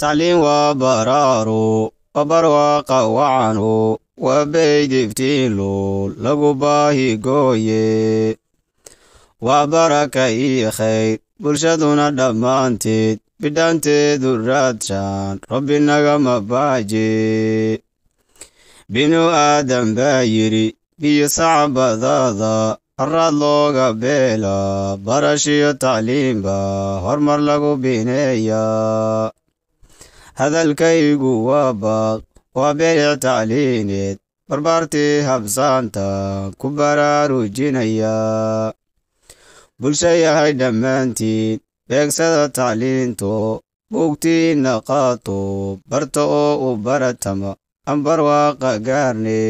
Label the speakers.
Speaker 1: tacliin waa baraaru barwaqa wacanu waa beydiftiinlu lagu baahi gooye waa baraka ii khayd bulshaduna dhammaanteed bidhaanteedu raadshaan rabbi nagama baaje binu aadan baa yidhi biyo sacbadaada araad looga beela barashiyo tacliimba hormar lagu bineeya hadalkaygu waa baaq waa beec tacliineed barbaartii habsaanta ku baraarujinaya bulsha yahay dhammaantiin beegsada tacliinto bugtiinna naqaato barta oo u baratama ambarwaaqa gaarne